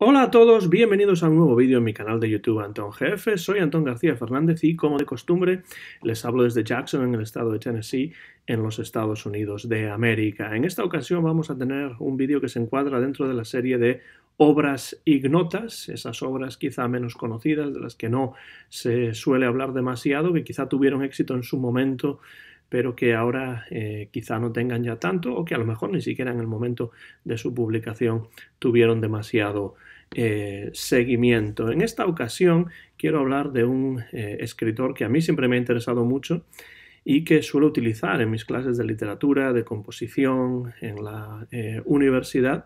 Hola a todos, bienvenidos a un nuevo vídeo en mi canal de YouTube Anton GF. Soy Anton García Fernández y como de costumbre les hablo desde Jackson en el estado de Tennessee en los Estados Unidos de América. En esta ocasión vamos a tener un vídeo que se encuadra dentro de la serie de obras ignotas, esas obras quizá menos conocidas, de las que no se suele hablar demasiado, que quizá tuvieron éxito en su momento pero que ahora eh, quizá no tengan ya tanto o que a lo mejor ni siquiera en el momento de su publicación tuvieron demasiado eh, seguimiento. En esta ocasión quiero hablar de un eh, escritor que a mí siempre me ha interesado mucho y que suelo utilizar en mis clases de literatura, de composición, en la eh, universidad.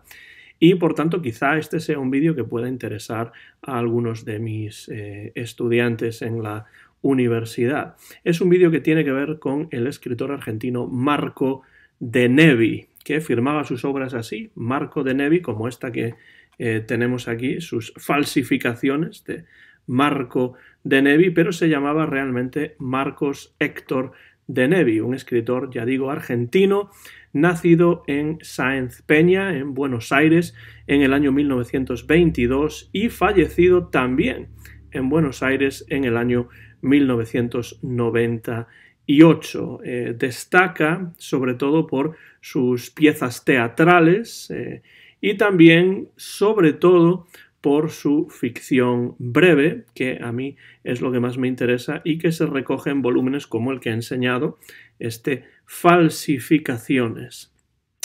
Y por tanto, quizá este sea un vídeo que pueda interesar a algunos de mis estudiantes en la universidad. Es un vídeo que tiene que ver con el escritor argentino Marco de Nevi, que firmaba sus obras así, Marco de Nevi, como esta que eh, tenemos aquí sus falsificaciones de Marco de Nevi, pero se llamaba realmente Marcos Héctor de Nevi, un escritor, ya digo, argentino, nacido en Sáenz Peña, en Buenos Aires, en el año 1922 y fallecido también en Buenos Aires en el año 1998. Eh, destaca sobre todo por sus piezas teatrales, eh, y también, sobre todo, por su ficción breve, que a mí es lo que más me interesa y que se recoge en volúmenes como el que he enseñado, este Falsificaciones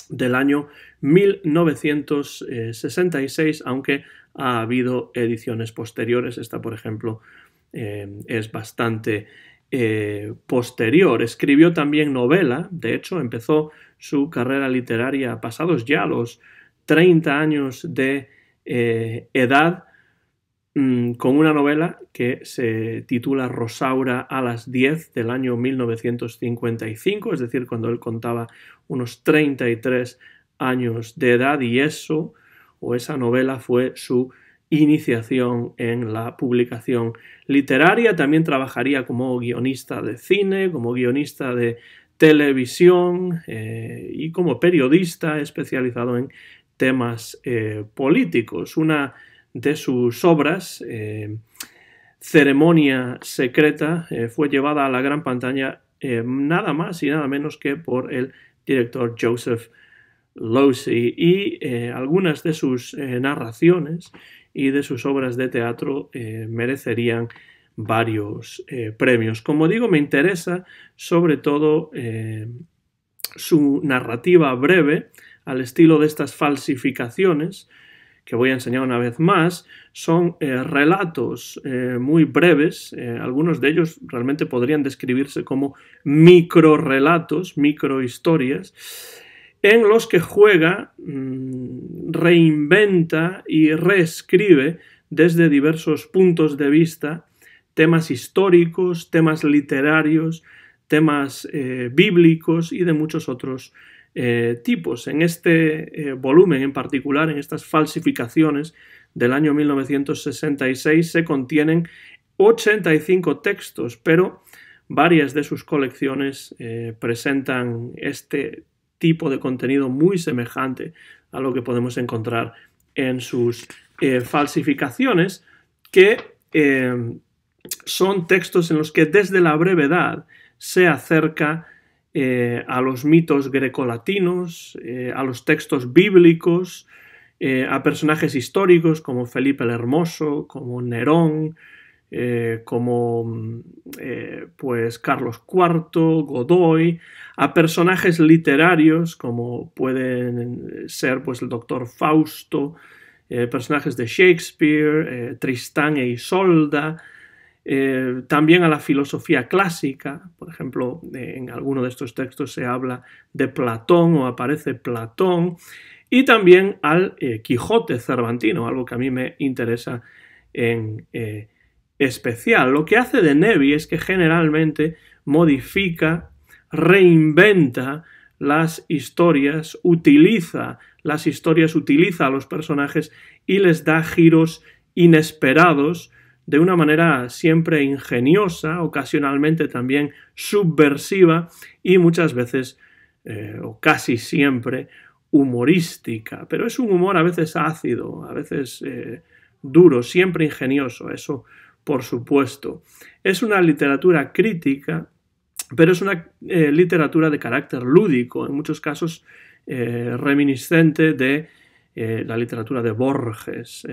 del año 1966, aunque ha habido ediciones posteriores. Esta, por ejemplo, eh, es bastante eh, posterior. Escribió también novela, de hecho, empezó su carrera literaria pasados ya los 30 años de eh, edad mm, con una novela que se titula Rosaura a las 10 del año 1955, es decir, cuando él contaba unos 33 años de edad y eso o esa novela fue su iniciación en la publicación literaria. También trabajaría como guionista de cine, como guionista de televisión eh, y como periodista especializado en temas eh, políticos. Una de sus obras, eh, Ceremonia Secreta, eh, fue llevada a la gran pantalla nada más y nada menos que por el director Joseph Losey y algunas de sus narraciones y de sus obras de teatro merecerían varios premios. Como digo, me interesa sobre todo su narrativa breve al estilo de estas falsificaciones, que voy a enseñar una vez más, son eh, relatos eh, muy breves, eh, algunos de ellos realmente podrían describirse como micro microhistorias, en los que juega, mm, reinventa y reescribe desde diversos puntos de vista temas históricos, temas literarios, temas bíblicos y de muchos otros eh, tipos. En este eh, volumen en particular, en estas falsificaciones del año 1966, se contienen 85 textos, pero varias de sus colecciones eh, presentan este tipo de contenido muy semejante a lo que podemos encontrar en sus falsificaciones, que son textos en los que desde la brevedad se acerca eh, a los mitos grecolatinos, eh, a los textos bíblicos, eh, a personajes históricos como Felipe el Hermoso, como Nerón, como mm, pues Carlos IV, Godoy, a personajes literarios como pueden ser pues el doctor Fausto, personajes de Shakespeare, Tristán e Isolda, eh, también a la filosofía clásica, por ejemplo, en alguno de estos textos se habla de Platón o aparece Platón, y también al eh, Quijote cervantino, algo que a mí me interesa en eh, especial. Lo que hace de Nevi es que generalmente modifica, reinventa las historias, utiliza las historias, utiliza a los personajes y les da giros inesperados de una manera siempre ingeniosa, ocasionalmente también subversiva y muchas veces, eh, o casi siempre, humorística. Pero es un humor a veces ácido, a veces eh, duro, siempre ingenioso, eso por supuesto. Es una literatura crítica, pero es una eh, literatura de carácter lúdico, en muchos casos reminiscente de la literatura de Borges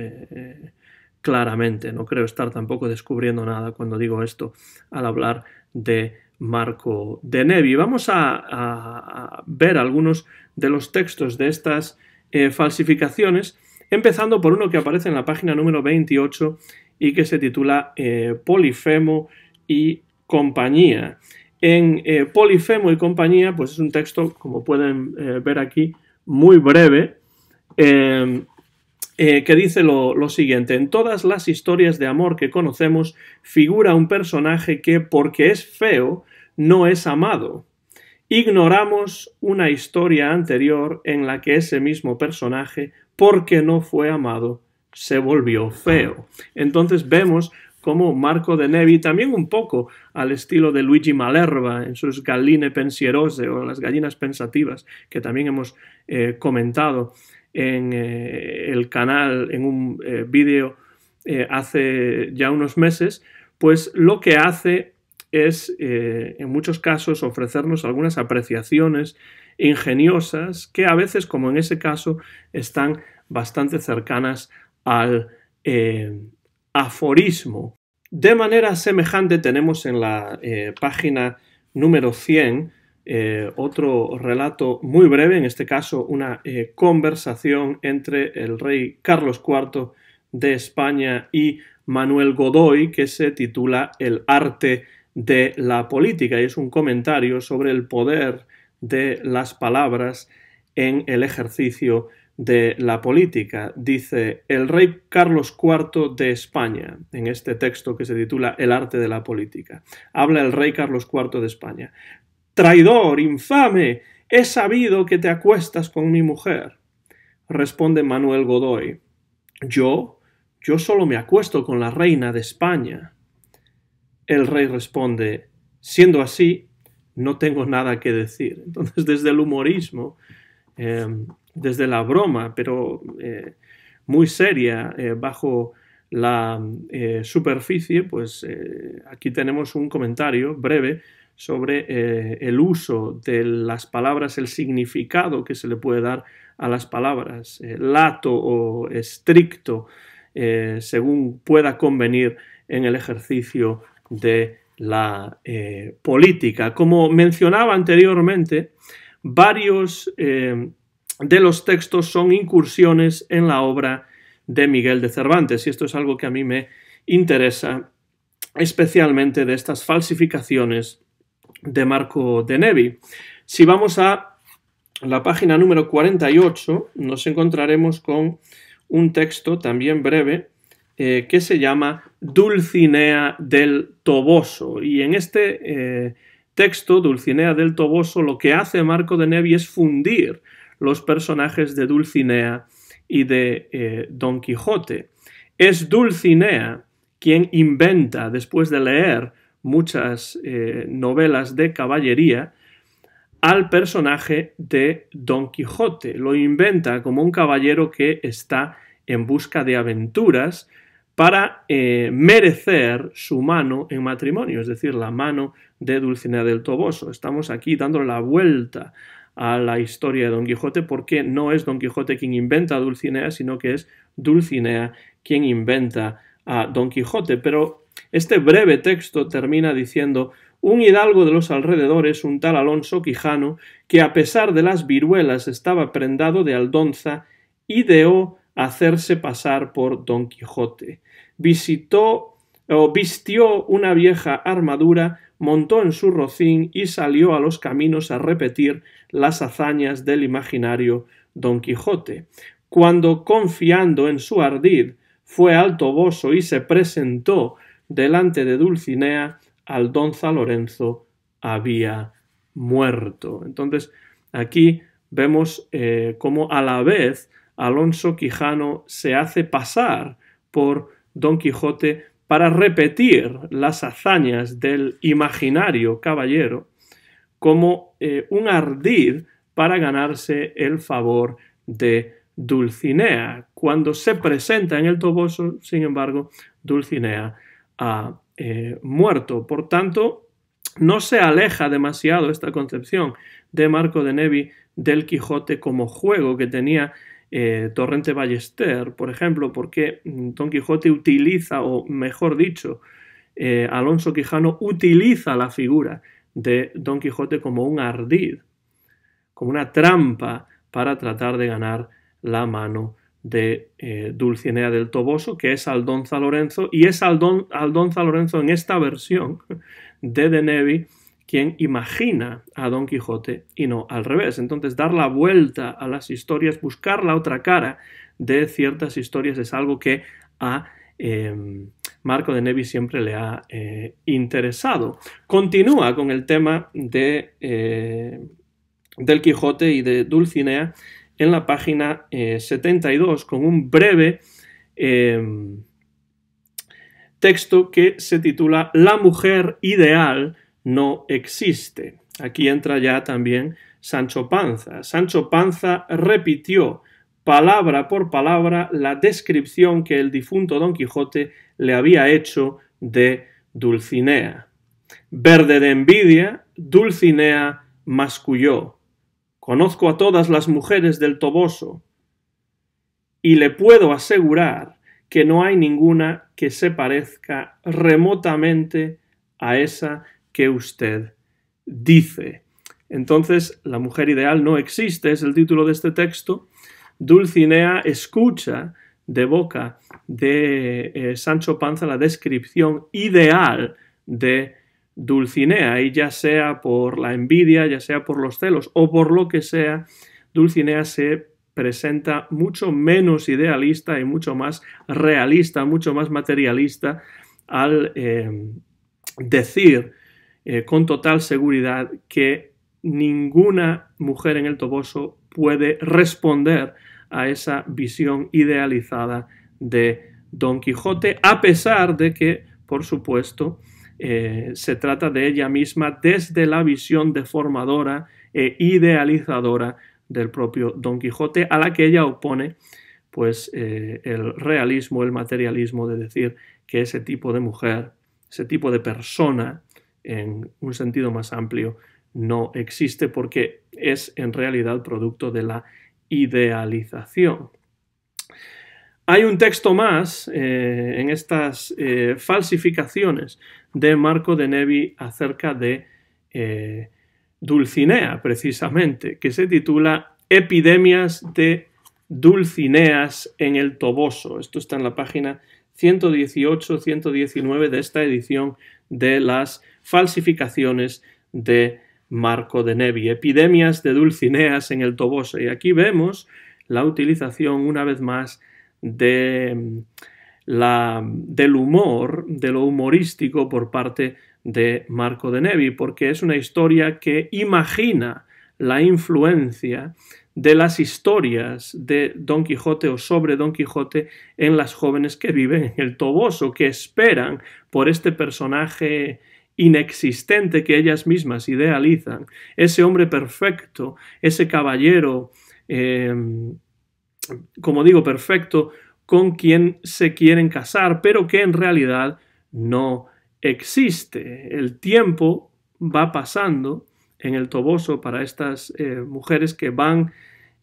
claramente. No creo estar tampoco descubriendo nada cuando digo esto al hablar de Marco de Nevi. Vamos a, ver algunos de los textos de estas eh, falsificaciones, empezando por uno que aparece en la página número 28 y que se titula eh, Polifemo y compañía. En eh, Polifemo y compañía, pues es un texto, como pueden ver aquí, muy breve. Eh, que dice lo, siguiente, en todas las historias de amor que conocemos figura un personaje que porque es feo no es amado. Ignoramos una historia anterior en la que ese mismo personaje, porque no fue amado, se volvió feo. Entonces vemos como Marco de Nevi, también un poco al estilo de Luigi Malerva en sus Galline Pensierose o las gallinas pensativas, que también hemos eh, comentado en eh, el canal en un eh, vídeo eh, hace ya unos meses, pues lo que hace es en muchos casos ofrecernos algunas apreciaciones ingeniosas que a veces, como en ese caso, están bastante cercanas al aforismo. De manera semejante tenemos en la página número 100 eh, otro relato muy breve, en este caso una eh, conversación entre el rey Carlos IV de España y Manuel Godoy que se titula El arte de la política y es un comentario sobre el poder de las palabras en el ejercicio de la política. Dice el rey Carlos IV de España, en este texto que se titula El arte de la política. Habla el rey Carlos IV de España. Traidor, infame, he sabido que te acuestas con mi mujer. Responde Manuel Godoy. Yo, yo solo me acuesto con la reina de España. El rey responde, siendo así, no tengo nada que decir. Entonces, desde el humorismo, em, desde la broma, pero eh, muy seria, eh, bajo la eh, superficie, pues aquí tenemos un comentario breve sobre eh, el uso de las palabras, el significado que se le puede dar a las palabras, eh, lato o estricto, eh, según pueda convenir en el ejercicio de la política. Como mencionaba anteriormente, varios de los textos son incursiones en la obra de Miguel de Cervantes, y esto es algo que a mí me interesa especialmente de estas falsificaciones de Marco de Nevi. Si vamos a la página número 48, nos encontraremos con un texto también breve eh, que se llama Dulcinea del Toboso. Y en este eh, texto, Dulcinea del Toboso, lo que hace Marco de Nevi es fundir los personajes de Dulcinea y de eh, Don Quijote. Es Dulcinea quien inventa, después de leer muchas eh, novelas de caballería al personaje de Don Quijote. Lo inventa como un caballero que está en busca de aventuras para eh, merecer su mano en matrimonio, es decir, la mano de Dulcinea del Toboso. Estamos aquí dando la vuelta a la historia de Don Quijote porque no es Don Quijote quien inventa a Dulcinea, sino que es Dulcinea quien inventa a Don Quijote. Pero este breve texto termina diciendo un hidalgo de los alrededores, un tal Alonso Quijano, que a pesar de las viruelas estaba prendado de aldonza, ideó hacerse pasar por Don Quijote. Visitó o vistió una vieja armadura, montó en su rocín y salió a los caminos a repetir las hazañas del imaginario Don Quijote. Cuando confiando en su ardid, fue al Toboso y se presentó delante de Dulcinea, Aldonza Lorenzo había muerto. Entonces, aquí vemos eh, cómo a la vez Alonso Quijano se hace pasar por Don Quijote para repetir las hazañas del imaginario caballero como eh, un ardid para ganarse el favor de Dulcinea. Cuando se presenta en el Toboso, sin embargo, Dulcinea ha eh, muerto. Por tanto, no se aleja demasiado esta concepción de Marco de Nevi del Quijote como juego que tenía eh, Torrente Ballester, por ejemplo, porque Don Quijote utiliza, o mejor dicho, eh, Alonso Quijano utiliza la figura de Don Quijote como un ardid, como una trampa para tratar de ganar la mano de eh, Dulcinea del Toboso, que es Aldonza Lorenzo, y es Aldonza Lorenzo en esta versión de De Nevi quien imagina a Don Quijote y no al revés. Entonces, dar la vuelta a las historias, buscar la otra cara de ciertas historias es algo que a em, Marco de Nevi siempre le ha eh, interesado. Continúa con el tema de, eh, del Quijote y de Dulcinea en la página 72 eh, con un breve eh, texto que se titula La mujer ideal no existe. Aquí entra ya también Sancho Panza. Sancho Panza repitió palabra por palabra la descripción que el difunto Don Quijote le había hecho de Dulcinea. Verde de envidia, Dulcinea masculló Conozco a todas las mujeres del Toboso, y le puedo asegurar que no hay ninguna que se parezca remotamente a esa que usted dice. Entonces, la mujer ideal no existe, es el título de este texto. Dulcinea escucha de boca de eh, Sancho Panza la descripción ideal de Dulcinea, y ya sea por la envidia, ya sea por los celos o por lo que sea, Dulcinea se presenta mucho menos idealista y mucho más realista, mucho más materialista al eh, decir eh, con total seguridad que ninguna mujer en el Toboso puede responder a esa visión idealizada de Don Quijote, a pesar de que, por supuesto, eh, se trata de ella misma desde la visión deformadora e idealizadora del propio Don Quijote, a la que ella opone pues eh, el realismo, el materialismo de decir que ese tipo de mujer, ese tipo de persona, en un sentido más amplio, no existe porque es en realidad producto de la idealización. Hay un texto más eh, en estas eh, falsificaciones de Marco de Nevi acerca de eh, Dulcinea, precisamente, que se titula Epidemias de Dulcineas en el Toboso. Esto está en la página 118-119 de esta edición de las falsificaciones de Marco de Nevi, epidemias de Dulcineas en el Toboso. Y aquí vemos la utilización una vez más de del humor, de lo humorístico por parte de Marco de Nevi, porque es una historia que imagina la influencia de las historias de Don Quijote o sobre Don Quijote en las jóvenes que viven en el Toboso, que esperan por este personaje inexistente que ellas mismas idealizan, ese hombre perfecto, ese caballero eh, como digo, perfecto con quien se quieren casar, pero que en realidad no existe. El tiempo va pasando en el toboso para estas eh, mujeres que van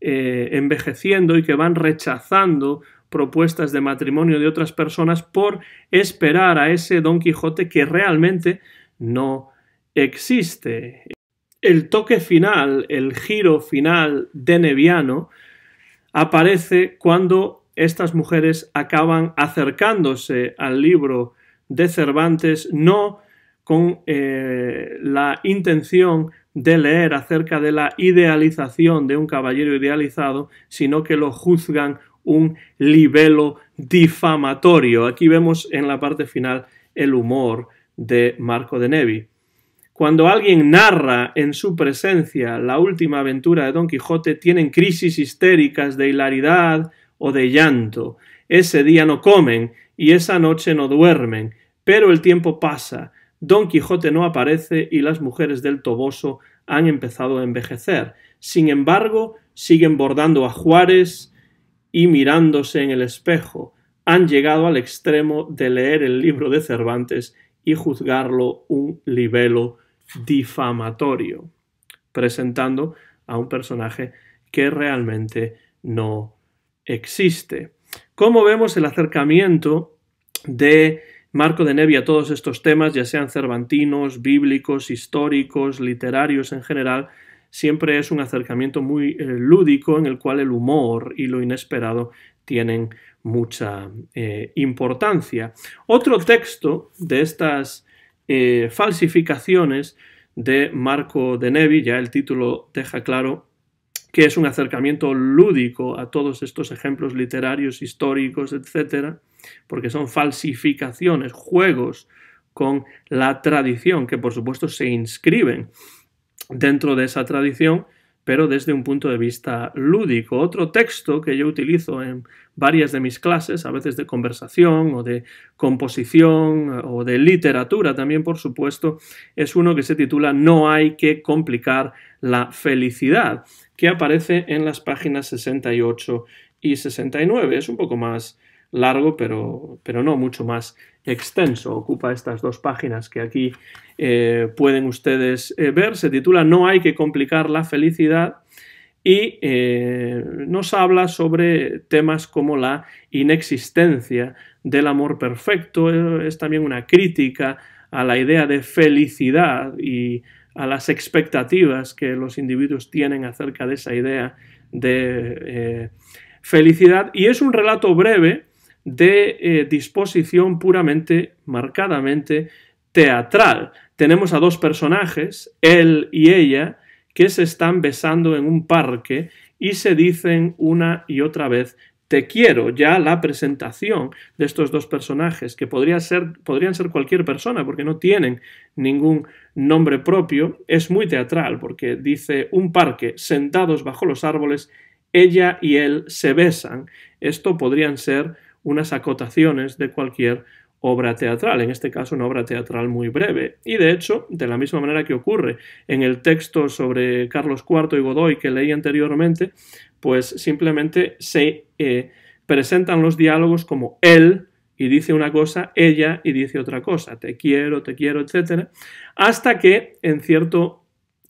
eh, envejeciendo y que van rechazando propuestas de matrimonio de otras personas por esperar a ese Don Quijote que realmente no existe. El toque final, el giro final de Neviano, aparece cuando estas mujeres acaban acercándose al libro de Cervantes, no con eh, la intención de leer acerca de la idealización de un caballero idealizado, sino que lo juzgan un libelo difamatorio. Aquí vemos en la parte final el humor de Marco de Nevi. Cuando alguien narra en su presencia la última aventura de Don Quijote, tienen crisis histéricas de hilaridad o de llanto. Ese día no comen y esa noche no duermen. Pero el tiempo pasa, Don Quijote no aparece y las mujeres del Toboso han empezado a envejecer. Sin embargo, siguen bordando a Juárez y mirándose en el espejo. Han llegado al extremo de leer el libro de Cervantes y juzgarlo un libelo difamatorio, presentando a un personaje que realmente no existe. Como vemos el acercamiento de Marco de Nevi a todos estos temas, ya sean cervantinos, bíblicos, históricos, literarios en general, siempre es un acercamiento muy eh, lúdico en el cual el humor y lo inesperado tienen mucha eh, importancia. Otro texto de estas eh, falsificaciones de Marco de Nevi, ya el título deja claro que es un acercamiento lúdico a todos estos ejemplos literarios, históricos, etcétera, porque son falsificaciones, juegos con la tradición, que por supuesto se inscriben dentro de esa tradición pero desde un punto de vista lúdico. Otro texto que yo utilizo en varias de mis clases, a veces de conversación o de composición eh, o de literatura también, por supuesto, es uno que se titula No hay que complicar la felicidad, que aparece en las páginas 68 y 69. Es un poco más largo, pero, pero no mucho más extenso. Ocupa estas dos páginas que aquí eh, pueden ustedes eh, ver. Se titula No hay que complicar la felicidad y eh, nos habla sobre temas como la inexistencia del amor perfecto. Es también una crítica a la idea de felicidad y a las expectativas que los individuos tienen acerca de esa idea de felicidad. Y es un relato breve de eh, disposición puramente, marcadamente teatral. Tenemos a dos personajes, él y ella, que se están besando en un parque y se dicen una y otra vez te quiero, ya la presentación de estos dos personajes, que ser, podrían ser cualquier persona porque no tienen ningún nombre propio, es muy teatral porque dice un parque sentados bajo los árboles, ella y él se besan. Esto podrían ser unas acotaciones de cualquier obra teatral, en este caso una obra teatral muy breve. Y de hecho, de la misma manera que ocurre en el texto sobre Carlos IV y Godoy que leí anteriormente, pues simplemente se eh, presentan los diálogos como él y dice una cosa, ella y dice otra cosa, te quiero, te quiero, etc. Hasta que en cierto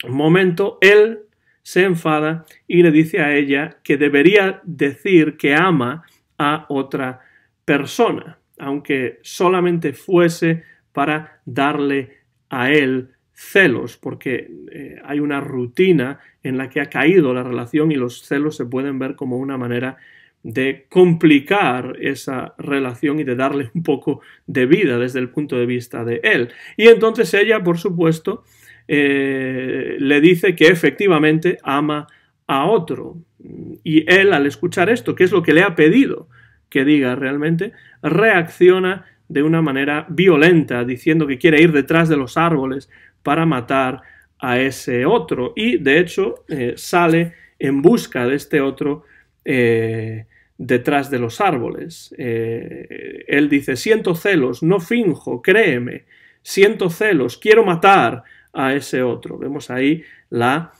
momento él se enfada y le dice a ella que debería decir que ama a otra persona, aunque solamente fuese para darle a él celos, porque eh, hay una rutina en la que ha caído la relación y los celos se pueden ver como una manera de complicar esa relación y de darle un poco de vida desde el punto de vista de él. Y entonces ella, por supuesto, eh, le dice que efectivamente ama a otro. Y él, al escuchar esto, que es lo que le ha pedido que diga realmente, reacciona de una manera violenta, diciendo que quiere ir detrás de los árboles para matar a ese otro. Y de hecho eh, sale en busca de este otro eh, detrás de los árboles. Eh, él dice, siento celos, no finjo, créeme, siento celos, quiero matar a ese otro. Vemos ahí la,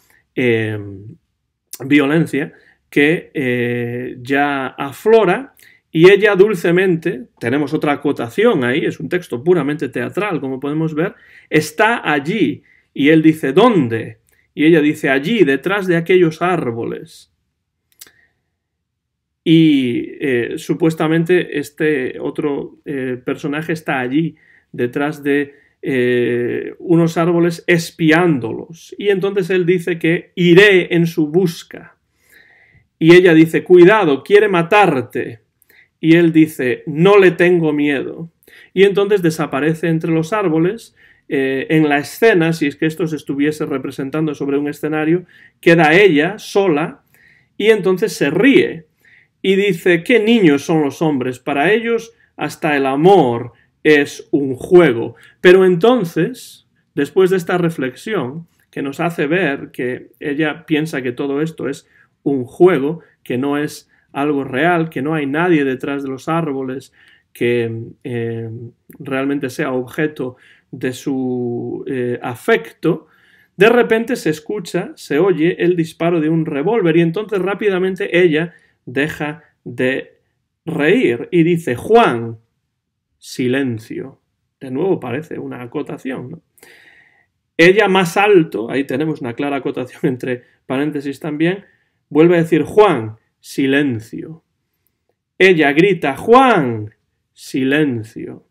violencia que eh, ya aflora y ella dulcemente, tenemos otra acotación ahí, es un texto puramente teatral, como podemos ver, está allí y él dice, ¿dónde? Y ella dice, allí, detrás de aquellos árboles. Y eh, supuestamente este otro eh, personaje está allí, detrás de eh, unos árboles espiándolos. Y entonces él dice que iré en su busca. Y ella dice, cuidado, quiere matarte. Y él dice, no le tengo miedo. Y entonces desaparece entre los árboles. Eh, en la escena, si es que esto se estuviese representando sobre un escenario, queda ella sola y entonces se ríe y dice, qué niños son los hombres, para ellos hasta el amor es un juego. Pero entonces, después de esta reflexión, que nos hace ver que ella piensa que todo esto es un juego, que no es algo real, que no hay nadie detrás de los árboles que eh, realmente sea objeto de su eh, afecto, de repente se escucha, se oye el disparo de un revólver y entonces rápidamente ella deja de reír y dice, Juan, silencio. De nuevo parece una acotación. Ella más alto, ahí tenemos una clara acotación entre paréntesis también, vuelve a decir Juan, silencio. Ella grita Juan, silencio.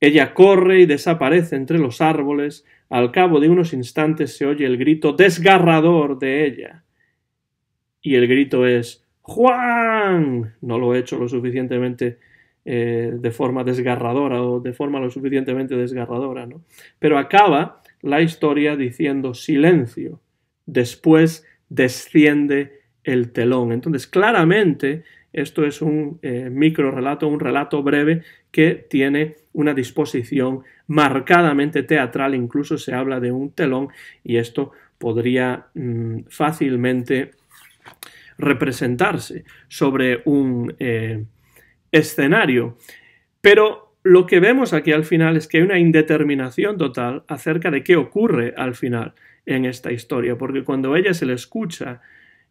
Ella corre y desaparece entre los árboles. Al cabo de unos instantes se oye el grito desgarrador de ella. Y el grito es Juan. No lo he hecho lo suficientemente eh, de forma desgarradora o de forma lo suficientemente desgarradora. ¿no? Pero acaba la historia diciendo silencio. Después desciende el telón. Entonces, claramente, esto es un eh, micro relato, un relato breve que tiene una disposición marcadamente teatral, incluso se habla de un telón y esto podría mm, fácilmente representarse sobre un, eh, escenario. Pero lo que vemos aquí al final es que hay una indeterminación total acerca de qué ocurre al final en esta historia, porque cuando ella se le escucha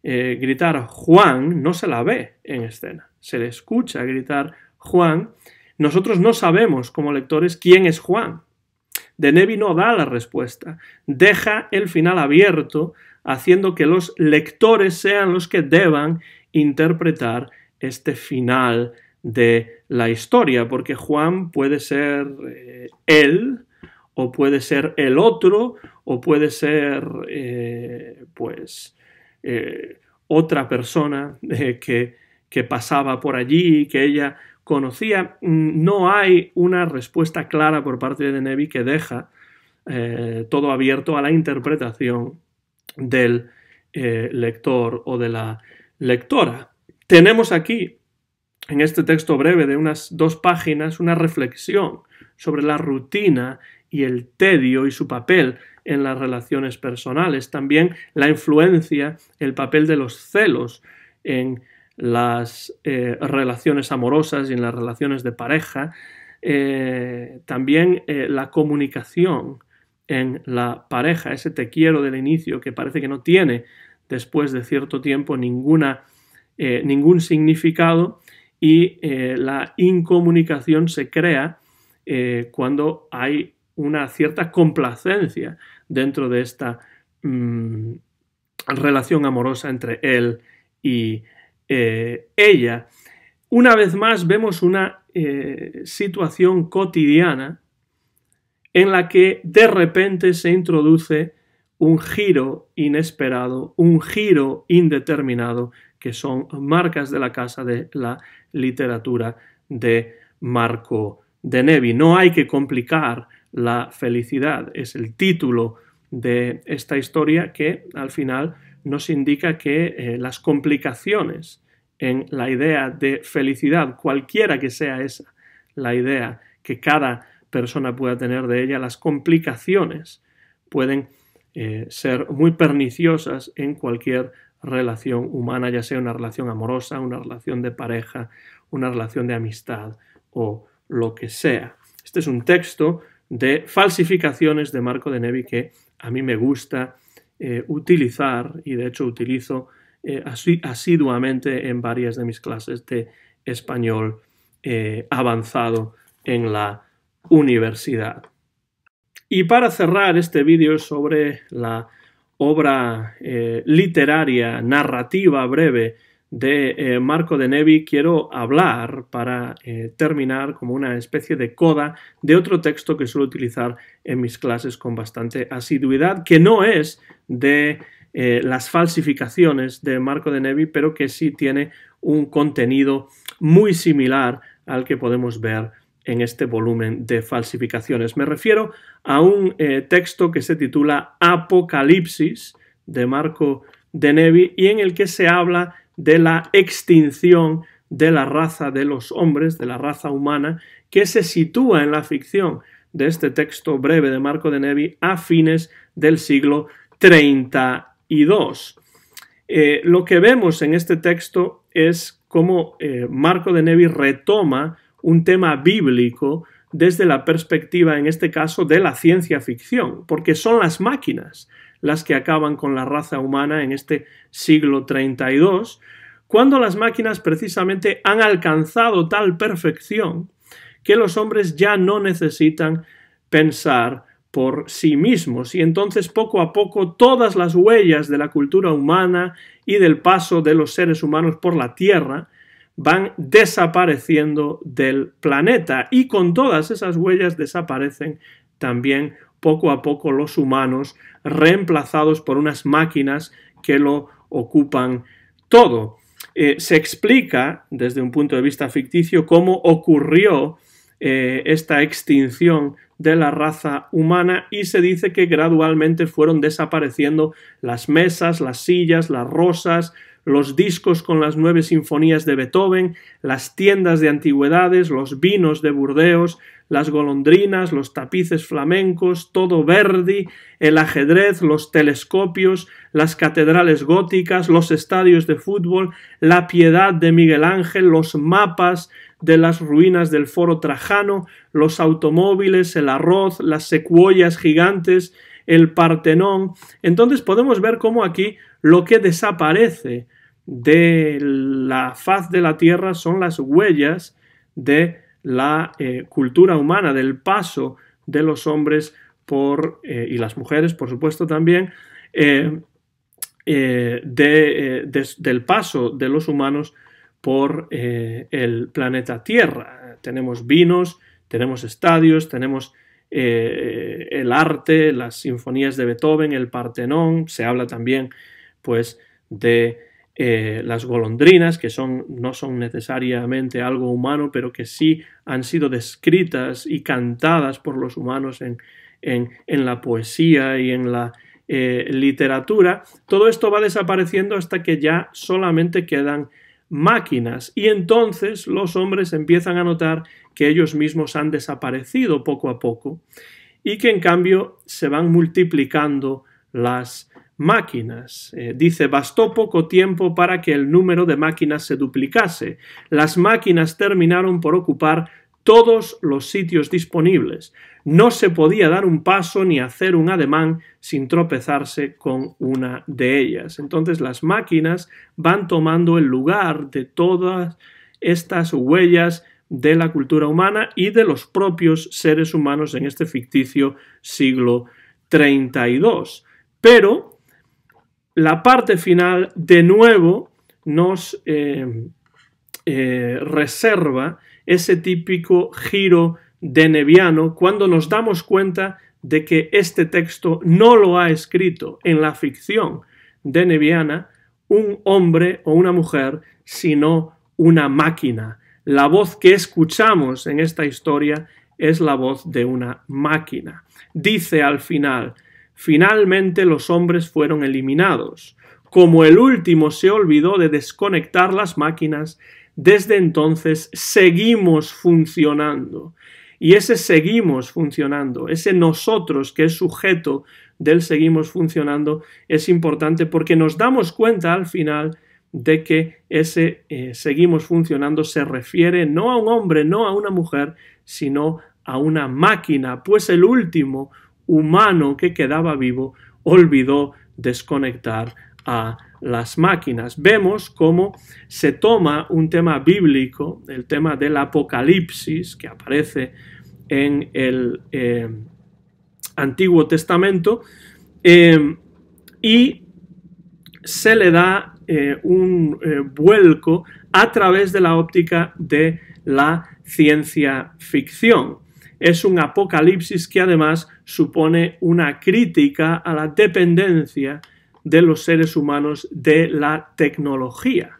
eh, gritar Juan, no se la ve en escena, se le escucha gritar Juan, nosotros no sabemos como lectores quién es Juan. De no da la respuesta, deja el final abierto, haciendo que los lectores sean los que deban interpretar este final de la historia, porque Juan puede ser eh, él, o puede ser el otro, o puede ser, eh, pues, eh, otra persona que, que pasaba por allí, que ella conocía. Mm, no hay una respuesta clara por parte de Nevi que deja todo abierto a la interpretación del lector o de la lectora. Tenemos aquí en este texto breve de unas dos páginas una reflexión sobre la rutina y el tedio y su papel en las relaciones personales, también la influencia, el papel de los celos en las eh, relaciones amorosas y en las relaciones de pareja, eh, también eh, la comunicación en la pareja, ese te quiero del inicio que parece que no tiene después de cierto tiempo ninguna, ningún significado, y eh, la incomunicación se crea eh, cuando hay una cierta complacencia dentro de esta mm, relación amorosa entre él y eh, ella. Una vez más vemos una situación cotidiana en la que de repente se introduce un giro inesperado, un giro indeterminado que son marcas de la casa de la literatura de Marco de Nevi. No hay que complicar la felicidad, es el título de esta historia que al final nos indica que eh, las complicaciones en la idea de felicidad, cualquiera que sea esa, la idea que cada persona pueda tener de ella, las complicaciones pueden eh, ser muy perniciosas en cualquier relación humana, ya sea una relación amorosa, una relación de pareja, una relación de amistad o lo que sea. Este es un texto de falsificaciones de Marco de Nevi que a mí me gusta eh, utilizar y de hecho utilizo eh, asiduamente en varias de mis clases de español eh, avanzado en la universidad. Y para cerrar este vídeo sobre la obra eh, literaria, narrativa breve de eh, Marco de Nevi, quiero hablar para eh, terminar como una especie de coda de otro texto que suelo utilizar en mis clases con bastante asiduidad, que no es de las falsificaciones de Marco de Nevi, pero que sí tiene un contenido muy similar al que podemos ver en este volumen de falsificaciones. Me refiero a un eh, texto que se titula Apocalipsis de Marco de Nevi y en el que se habla de la extinción de la raza de los hombres, de la raza humana, que se sitúa en la ficción de este texto breve de Marco de Nevi a fines del siglo 32. Eh, lo que vemos en este texto es cómo eh, Marco de Nevi retoma un tema bíblico desde la perspectiva, en este caso, de la ciencia ficción, porque son las máquinas las que acaban con la raza humana en este siglo 32, cuando las máquinas precisamente han alcanzado tal perfección que los hombres ya no necesitan pensar por sí mismos y entonces poco a poco todas las huellas de la cultura humana y del paso de los seres humanos por la tierra van desapareciendo del planeta y con todas esas huellas desaparecen también poco a poco los humanos reemplazados por unas máquinas que lo ocupan todo. Eh, se explica desde un punto de vista ficticio cómo ocurrió eh, esta extinción de la raza humana y se dice que gradualmente fueron desapareciendo las mesas, las sillas, las rosas, los discos con las nueve sinfonías de Beethoven, las tiendas de antigüedades, los vinos de Burdeos, las golondrinas, los tapices flamencos, todo Verdi, el ajedrez, los telescopios, las catedrales góticas, los estadios de fútbol, la piedad de Miguel Ángel, los mapas de las ruinas del foro Trajano, los automóviles, el arroz, las secuoyas gigantes, el Partenón. Entonces podemos ver cómo aquí lo que desaparece de la faz de la tierra son las huellas de la eh, cultura humana, del paso de los hombres por, eh, y las mujeres, por supuesto, también, eh, del paso de los humanos por el planeta Tierra. Tenemos vinos, tenemos estadios, tenemos el arte, las sinfonías de Beethoven, el Partenón, se habla también pues de eh, las golondrinas, que son, no son necesariamente algo humano, pero que sí han sido descritas y cantadas por los humanos en, la poesía y en la eh, literatura, todo esto va desapareciendo hasta que ya solamente quedan máquinas y entonces los hombres empiezan a notar que ellos mismos han desaparecido poco a poco y que en cambio se van multiplicando las máquinas. Eh, dice, bastó poco tiempo para que el número de máquinas se duplicase. Las máquinas terminaron por ocupar todos los sitios disponibles. No se podía dar un paso ni hacer un ademán sin tropezarse con una de ellas. Entonces las máquinas van tomando el lugar de todas estas huellas de la cultura humana y de los propios seres humanos en este ficticio siglo 32. Pero la parte final de nuevo nos eh, eh, reserva ese típico giro de Neviano cuando nos damos cuenta de que este texto no lo ha escrito en la ficción de Neviana un hombre o una mujer, sino una máquina. La voz que escuchamos en esta historia es la voz de una máquina. Dice al final, Finalmente los hombres fueron eliminados. Como el último se olvidó de desconectar las máquinas, desde entonces seguimos funcionando. Y ese seguimos funcionando, ese nosotros que es sujeto del seguimos funcionando, es importante porque nos damos cuenta al final de que ese eh, seguimos funcionando se refiere no a un hombre, no a una mujer, sino a una máquina, pues el último humano que quedaba vivo olvidó desconectar a las máquinas. Vemos cómo se toma un tema bíblico, el tema del apocalipsis que aparece en el eh, Antiguo Testamento, eh, y se le da eh, un vuelco a través de la óptica de la ciencia ficción es un apocalipsis que además supone una crítica a la dependencia de los seres humanos de la tecnología.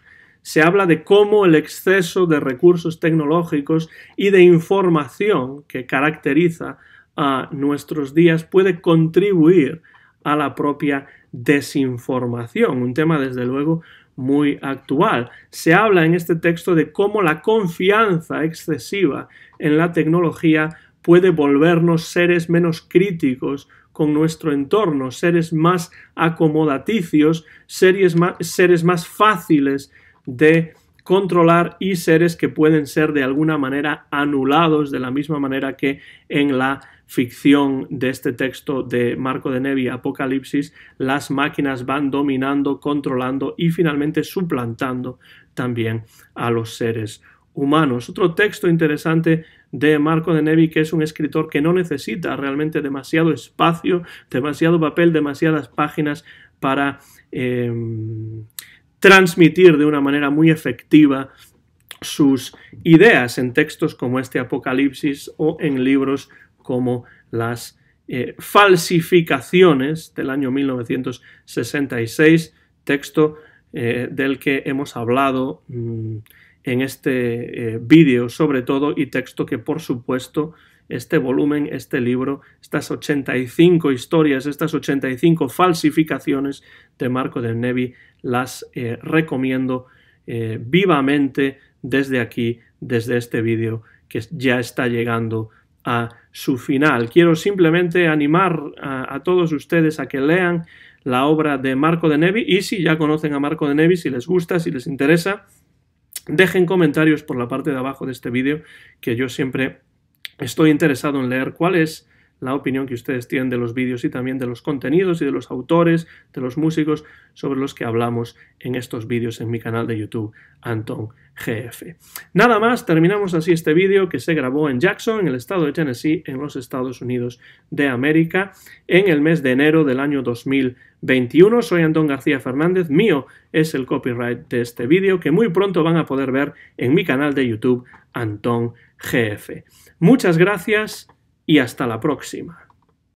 Se habla de cómo el exceso de recursos tecnológicos y de información que caracteriza a nuestros días puede contribuir a la propia desinformación, un tema desde luego muy actual. Se habla en este texto de cómo la confianza excesiva en la tecnología puede volvernos seres menos críticos con nuestro entorno, seres más acomodaticios, seres más, seres más fáciles de controlar y seres que pueden ser de alguna manera anulados de la misma manera que en la ficción de este texto de Marco de Nevi, Apocalipsis, las máquinas van dominando, controlando y finalmente suplantando también a los seres humanos. Otro texto interesante de Marco de Nevi, que es un escritor que no necesita realmente demasiado espacio, demasiado papel, demasiadas páginas para em, transmitir de una manera muy efectiva sus ideas en textos como este Apocalipsis o en libros como las eh, falsificaciones del año 1966, texto eh, del que hemos hablado mm, en este eh, vídeo sobre todo y texto que por supuesto este volumen, este libro, estas 85 historias, estas 85 falsificaciones de Marco de Nevi las eh, recomiendo eh, vivamente desde aquí, desde este vídeo que ya está llegando a su final. Quiero simplemente animar a, todos ustedes a que lean la obra de Marco de Nevi y si ya conocen a Marco de Nevi, si les gusta, si les interesa, Dejen comentarios por la parte de abajo de este vídeo que yo siempre estoy interesado en leer cuál es la opinión que ustedes tienen de los vídeos y también de los contenidos y de los autores, de los músicos sobre los que hablamos en estos vídeos en mi canal de YouTube, Anton GF. Nada más, terminamos así este vídeo que se grabó en Jackson, en el estado de Tennessee, en los Estados Unidos de América, en el mes de enero del año 2021. Soy Anton García Fernández, mío es el copyright de este vídeo que muy pronto van a poder ver en mi canal de YouTube, Antón GF. Muchas gracias y hasta la próxima.